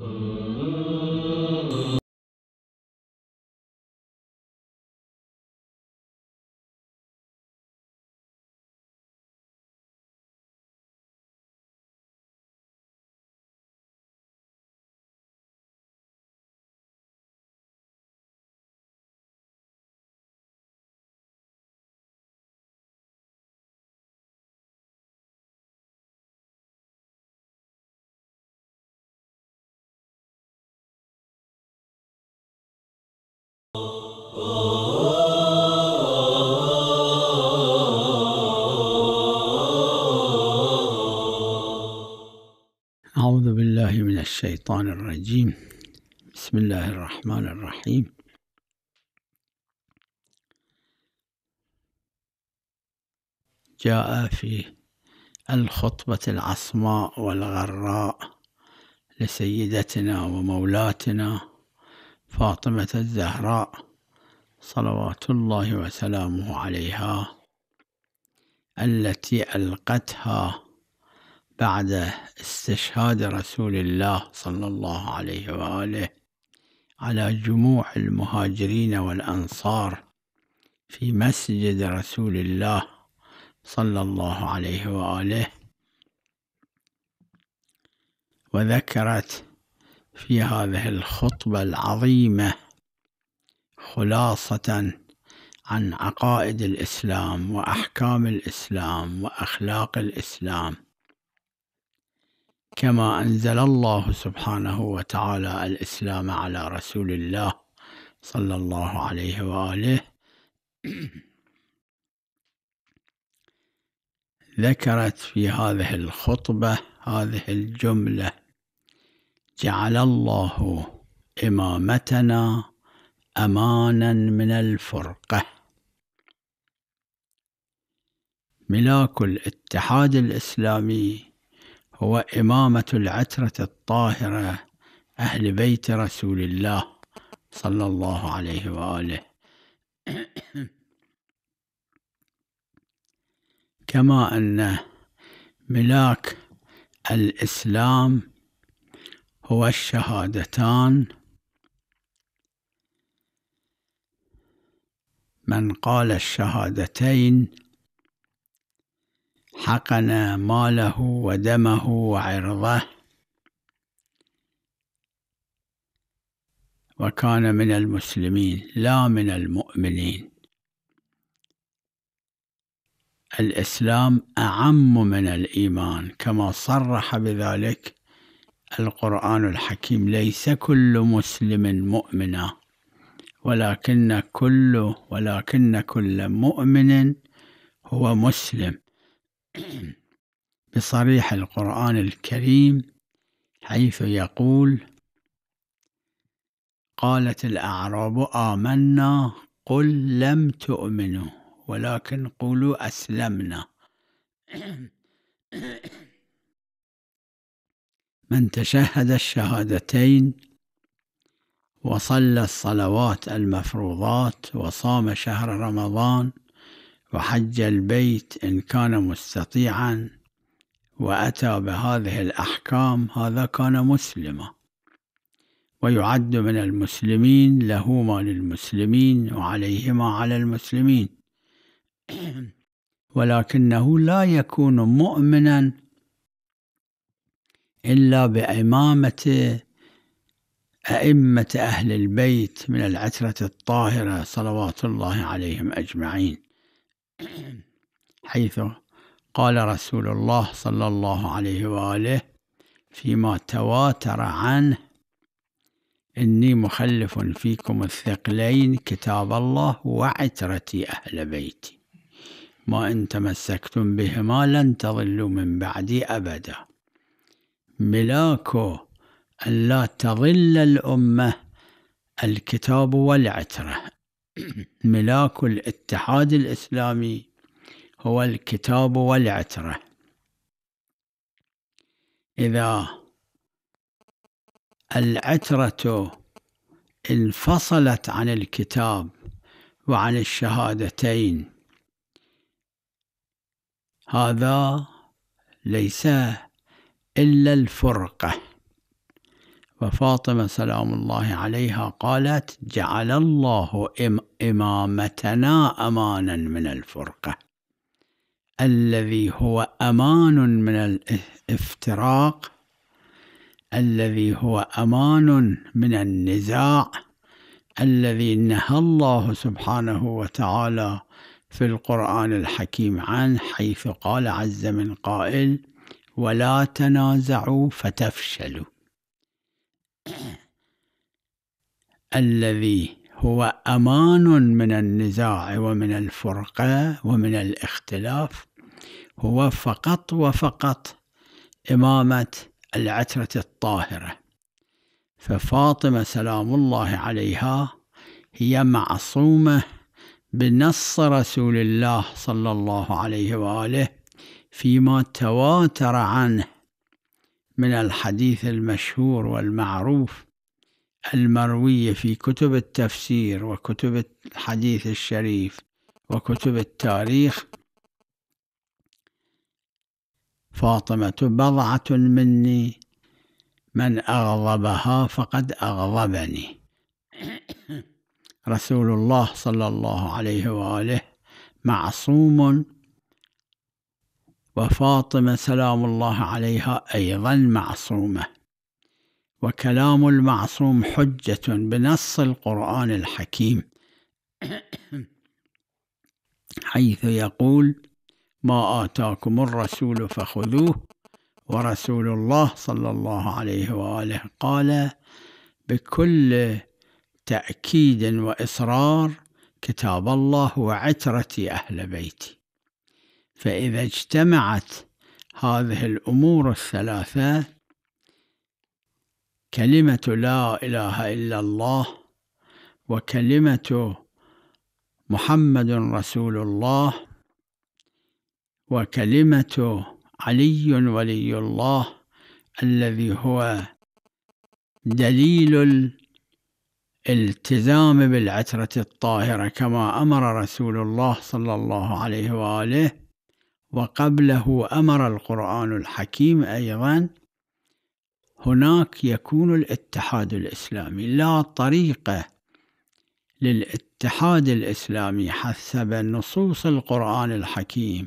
Mm-hmm. الشيطان الرجيم بسم الله الرحمن الرحيم جاء في الخطبة العصماء والغراء لسيدتنا ومولاتنا فاطمة الزهراء صلوات الله وسلامه عليها التي ألقتها بعد استشهاد رسول الله صلى الله عليه وآله على جموع المهاجرين والأنصار في مسجد رسول الله صلى الله عليه وآله وذكرت في هذه الخطبة العظيمة خلاصة عن عقائد الإسلام وأحكام الإسلام وأخلاق الإسلام كما أنزل الله سبحانه وتعالى الإسلام على رسول الله صلى الله عليه وآله ذكرت في هذه الخطبة هذه الجملة جعل الله إمامتنا أمانا من الفرقة ملاك الاتحاد الإسلامي هو إمامة العترة الطاهرة أهل بيت رسول الله صلى الله عليه وآله كما أن ملاك الإسلام هو الشهادتان من قال الشهادتين حقن ماله ودمه وعرضه وكان من المسلمين لا من المؤمنين الإسلام أعم من الإيمان كما صرح بذلك القرآن الحكيم ليس كل مسلم مؤمنا ولكن كل ولكن كل مؤمن هو مسلم بصريح القرآن الكريم حيث يقول قالت الأعراب آمنا قل لم تؤمنوا ولكن قولوا أسلمنا من تشهد الشهادتين وصلى الصلوات المفروضات وصام شهر رمضان وحج البيت إن كان مستطيعا وأتى بهذه الأحكام هذا كان مسلما ويعد من المسلمين له ما للمسلمين وعليه ما على المسلمين ولكنه لا يكون مؤمنا إلا بإمامة أئمة أهل البيت من العترة الطاهرة صلوات الله عليهم أجمعين حيث قال رسول الله صلى الله عليه وآله فيما تواتر عنه إني مخلف فيكم الثقلين كتاب الله وعترتي أهل بيتي ما إن تمسكتم بهما لن تضلوا من بعدي أبدا ملاكو لا تضل الأمة الكتاب والعترة ملاك الاتحاد الإسلامي هو الكتاب والعترة إذا العترة انفصلت عن الكتاب وعن الشهادتين هذا ليس إلا الفرقة وفاطمة سلام الله عليها قالت جعل الله إمامتنا أمانا من الفرقة الذي هو أمان من الافتراق الذي هو أمان من النزاع الذي نهى الله سبحانه وتعالى في القرآن الحكيم عنه حيث قال عز من قائل ولا تنازعوا فتفشلوا الذي هو امان من النزاع ومن الفرقه ومن الاختلاف هو فقط وفقط امامه العتره الطاهره ففاطمه سلام الله عليها هي معصومه بنص رسول الله صلى الله عليه واله فيما تواتر عنه من الحديث المشهور والمعروف المروية في كتب التفسير وكتب الحديث الشريف وكتب التاريخ فاطمة بضعة مني من أغضبها فقد أغضبني رسول الله صلى الله عليه وآله معصوم وفاطمة سلام الله عليها أيضا معصومة وكلام المعصوم حجة بنص القرآن الحكيم حيث يقول ما آتاكم الرسول فخذوه ورسول الله صلى الله عليه وآله قال بكل تأكيد وإصرار كتاب الله وعترتي أهل بيتي فإذا اجتمعت هذه الأمور الثلاثة كلمة لا إله إلا الله وكلمة محمد رسول الله وكلمة علي ولي الله الذي هو دليل الالتزام بالعترة الطاهرة كما أمر رسول الله صلى الله عليه وآله وقبله أمر القرآن الحكيم أيضا هناك يكون الاتحاد الإسلامي لا طريقة للاتحاد الإسلامي حسب نصوص القرآن الحكيم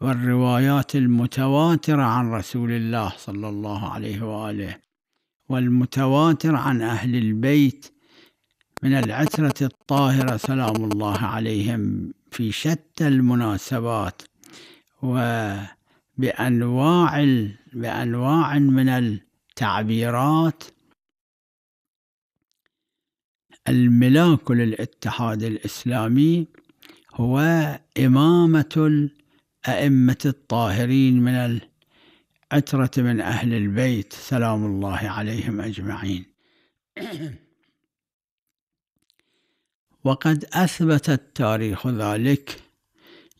والروايات المتواترة عن رسول الله صلى الله عليه وآله والمتواتر عن أهل البيت من العترة الطاهرة سلام الله عليهم في شتى المناسبات وبأنواع بأنواع من تعبيرات الملاك للاتحاد الإسلامي هو إمامة الأئمة الطاهرين من العترة من أهل البيت سلام الله عليهم أجمعين وقد أثبت التاريخ ذلك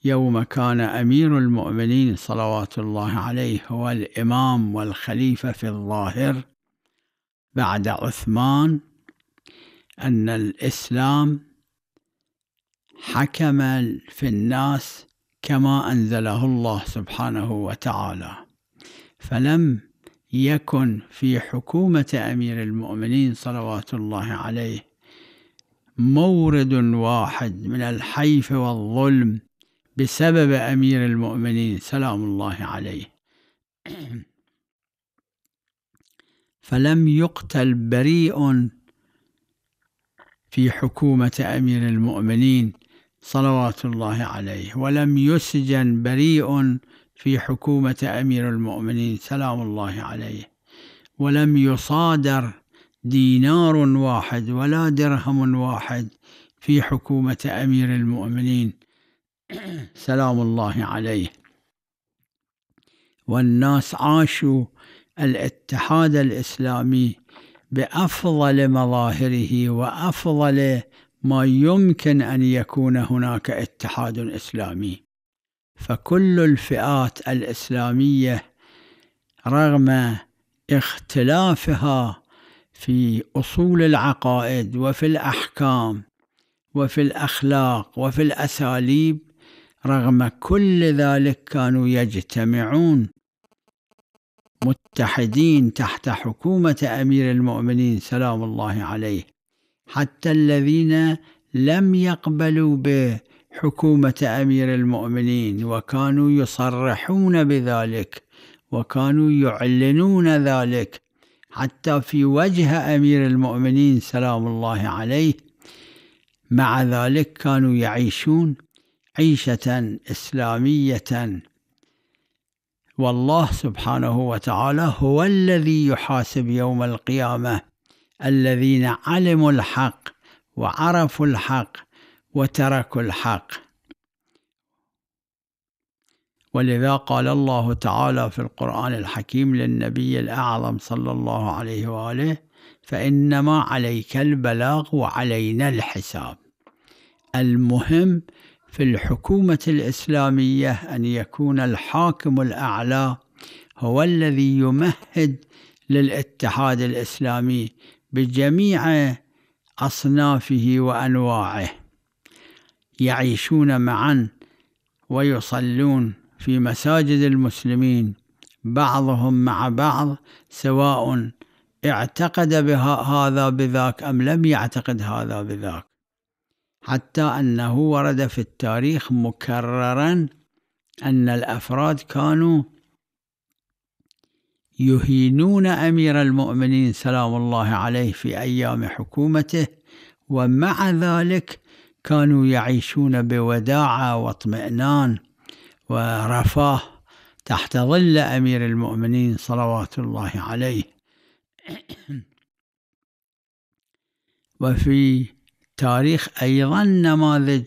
يوم كان أمير المؤمنين صلوات الله عليه هو الإمام والخليفة في الظاهر بعد عثمان أن الإسلام حكم في الناس كما أنزله الله سبحانه وتعالى فلم يكن في حكومة أمير المؤمنين صلوات الله عليه مورد واحد من الحيف والظلم بسبب أمير المؤمنين سلام الله عليه فلم يقتل بريء في حكومة أمير المؤمنين صلوات الله عليه ولم يسجن بريء في حكومة أمير المؤمنين سلام الله عليه ولم يصادر دينار واحد ولا درهم واحد في حكومة أمير المؤمنين سلام الله عليه والناس عاشوا الاتحاد الاسلامي بافضل مظاهره وافضل ما يمكن ان يكون هناك اتحاد اسلامي فكل الفئات الاسلاميه رغم اختلافها في اصول العقائد وفي الاحكام وفي الاخلاق وفي الاساليب رغم كل ذلك كانوا يجتمعون متحدين تحت حكومة أمير المؤمنين سلام الله عليه حتى الذين لم يقبلوا بحكومة أمير المؤمنين وكانوا يصرحون بذلك وكانوا يعلنون ذلك حتى في وجه أمير المؤمنين سلام الله عليه مع ذلك كانوا يعيشون عيشة إسلامية والله سبحانه وتعالى هو الذي يحاسب يوم القيامة الذين علموا الحق وعرفوا الحق وتركوا الحق ولذا قال الله تعالى في القرآن الحكيم للنبي الأعظم صلى الله عليه وآله فإنما عليك البلاغ وعلينا الحساب المهم في الحكومة الإسلامية أن يكون الحاكم الأعلى هو الذي يمهد للاتحاد الإسلامي بجميع أصنافه وأنواعه يعيشون معا ويصلون في مساجد المسلمين بعضهم مع بعض سواء اعتقد بها هذا بذاك أم لم يعتقد هذا بذاك حتى أنه ورد في التاريخ مكررا أن الأفراد كانوا يهينون أمير المؤمنين سلام الله عليه في أيام حكومته ومع ذلك كانوا يعيشون بوداعة واطمئنان ورفاه تحت ظل أمير المؤمنين صلوات الله عليه وفي التاريخ أيضا نماذج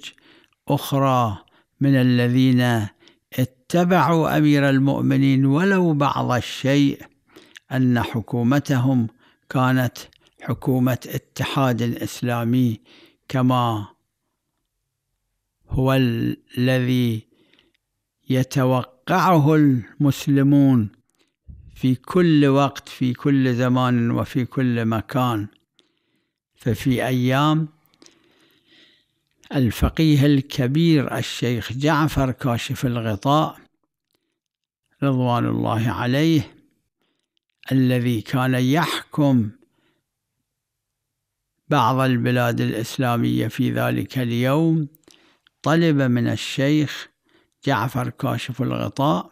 أخرى من الذين اتبعوا أمير المؤمنين ولو بعض الشيء أن حكومتهم كانت حكومة اتحاد إسلامي كما هو الذي يتوقعه المسلمون في كل وقت في كل زمان وفي كل مكان ففي أيام الفقيه الكبير الشيخ جعفر كاشف الغطاء رضوان الله عليه الذي كان يحكم بعض البلاد الإسلامية في ذلك اليوم طلب من الشيخ جعفر كاشف الغطاء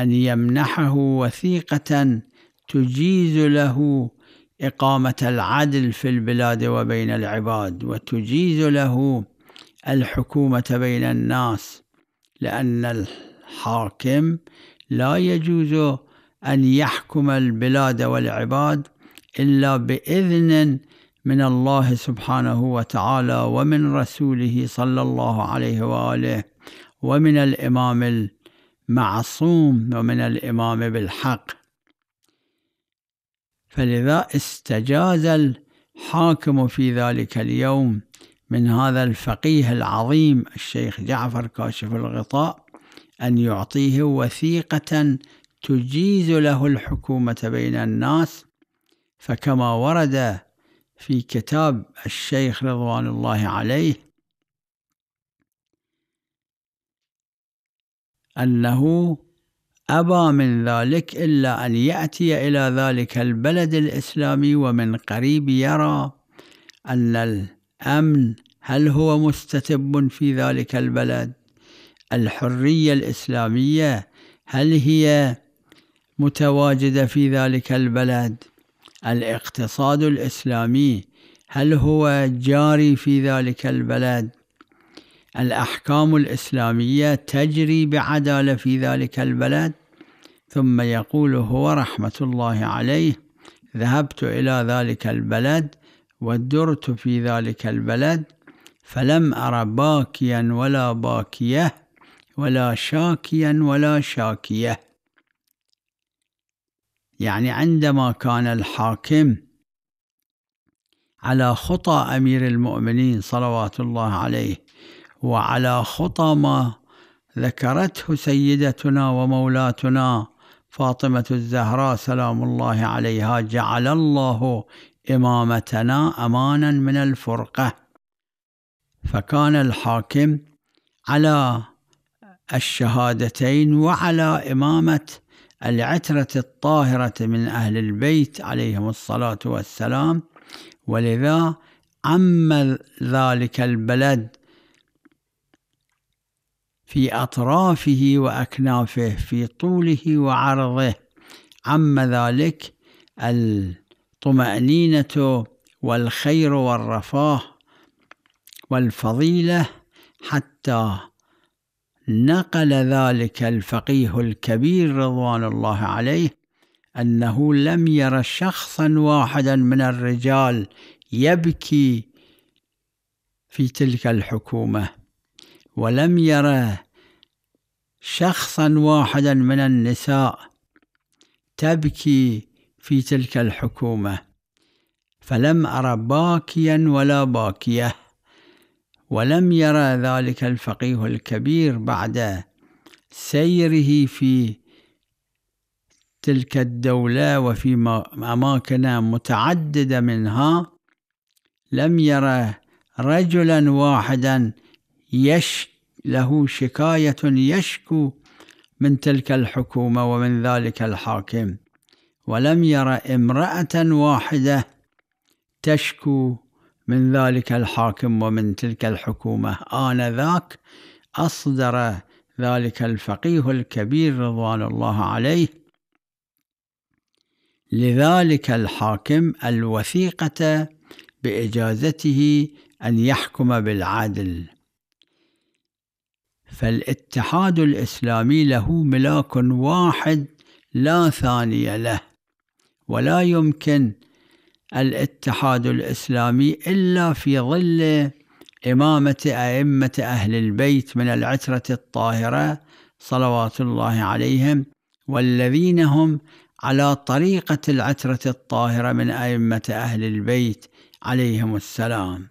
أن يمنحه وثيقة تجيز له إقامة العدل في البلاد وبين العباد وتجيز له الحكومة بين الناس لأن الحاكم لا يجوز أن يحكم البلاد والعباد إلا بإذن من الله سبحانه وتعالى ومن رسوله صلى الله عليه وآله ومن الإمام المعصوم ومن الإمام بالحق فلذا استجاز الحاكم في ذلك اليوم من هذا الفقيه العظيم الشيخ جعفر كاشف الغطاء أن يعطيه وثيقة تجيز له الحكومة بين الناس فكما ورد في كتاب الشيخ رضوان الله عليه أنه أبى من ذلك إلا أن يأتي إلى ذلك البلد الإسلامي ومن قريب يرى أن أمن هل هو مستتب في ذلك البلد الحرية الإسلامية هل هي متواجدة في ذلك البلد الاقتصاد الإسلامي هل هو جاري في ذلك البلد الأحكام الإسلامية تجري بعدالة في ذلك البلد ثم يقول هو رحمة الله عليه ذهبت إلى ذلك البلد ودرت في ذلك البلد فلم أر باكيا ولا باكية ولا شاكيا ولا شاكية يعني عندما كان الحاكم على خطى أمير المؤمنين صلوات الله عليه وعلى خطى ما ذكرته سيدتنا ومولاتنا فاطمة الزهراء سلام الله عليها جعل الله إمامتنا أمانا من الفرقة فكان الحاكم على الشهادتين وعلى إمامة العترة الطاهرة من أهل البيت عليهم الصلاة والسلام ولذا عم ذلك البلد في أطرافه وأكنافه في طوله وعرضه عم ذلك البلد الطمأنينة والخير والرفاه والفضيلة حتى نقل ذلك الفقيه الكبير رضوان الله عليه أنه لم ير شخصا واحدا من الرجال يبكي في تلك الحكومة ولم ير شخصا واحدا من النساء تبكي في تلك الحكومة فلم أر باكيا ولا باكية ولم يرى ذلك الفقيه الكبير بعد سيره في تلك الدولة وفي أماكن متعددة منها لم يرى رجلا واحدا يش له شكاية يشكو من تلك الحكومة ومن ذلك الحاكم ولم ير امرأة واحدة تشكو من ذلك الحاكم ومن تلك الحكومة آنذاك أصدر ذلك الفقيه الكبير رضوان الله عليه لذلك الحاكم الوثيقة بإجازته أن يحكم بالعدل فالاتحاد الإسلامي له ملاك واحد لا ثاني له ولا يمكن الاتحاد الإسلامي إلا في ظل إمامة أئمة أهل البيت من العترة الطاهرة صلوات الله عليهم والذين هم على طريقة العترة الطاهرة من أئمة أهل البيت عليهم السلام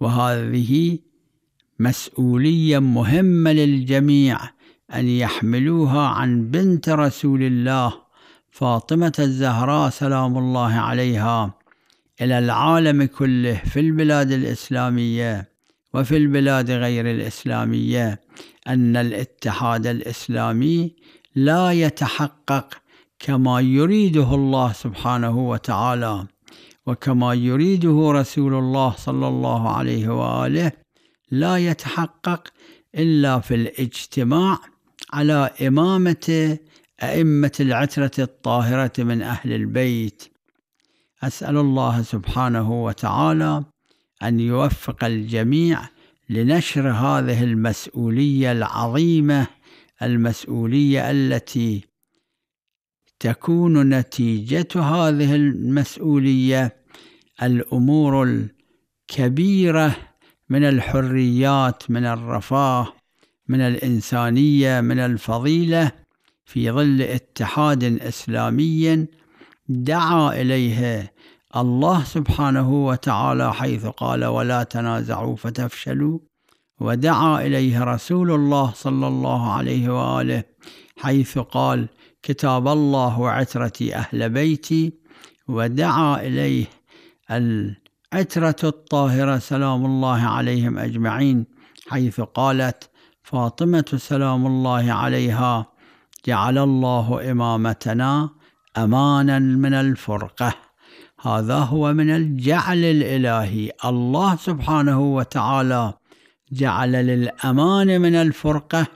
وهذه مسؤولية مهمة للجميع أن يحملوها عن بنت رسول الله فاطمة الزهراء سلام الله عليها إلى العالم كله في البلاد الإسلامية وفي البلاد غير الإسلامية أن الاتحاد الإسلامي لا يتحقق كما يريده الله سبحانه وتعالى وكما يريده رسول الله صلى الله عليه وآله لا يتحقق إلا في الاجتماع على إمامة أئمة العترة الطاهرة من أهل البيت أسأل الله سبحانه وتعالى أن يوفق الجميع لنشر هذه المسؤولية العظيمة المسؤولية التي تكون نتيجة هذه المسؤولية الأمور الكبيرة من الحريات من الرفاه من الإنسانية من الفضيلة في ظل اتحاد اسلامي دعا اليها الله سبحانه وتعالى حيث قال ولا تنازعوا فتفشلوا ودعا اليه رسول الله صلى الله عليه واله حيث قال كتاب الله وعترتي اهل بيتي ودعا اليه العتره الطاهره سلام الله عليهم اجمعين حيث قالت فاطمه سلام الله عليها جعل الله إمامتنا أمانا من الفرقة هذا هو من الجعل الإلهي الله سبحانه وتعالى جعل للأمان من الفرقة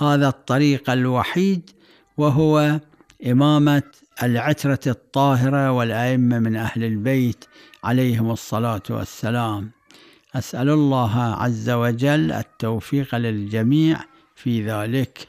هذا الطريق الوحيد وهو إمامة العترة الطاهرة والأئمة من أهل البيت عليهم الصلاة والسلام أسأل الله عز وجل التوفيق للجميع في ذلك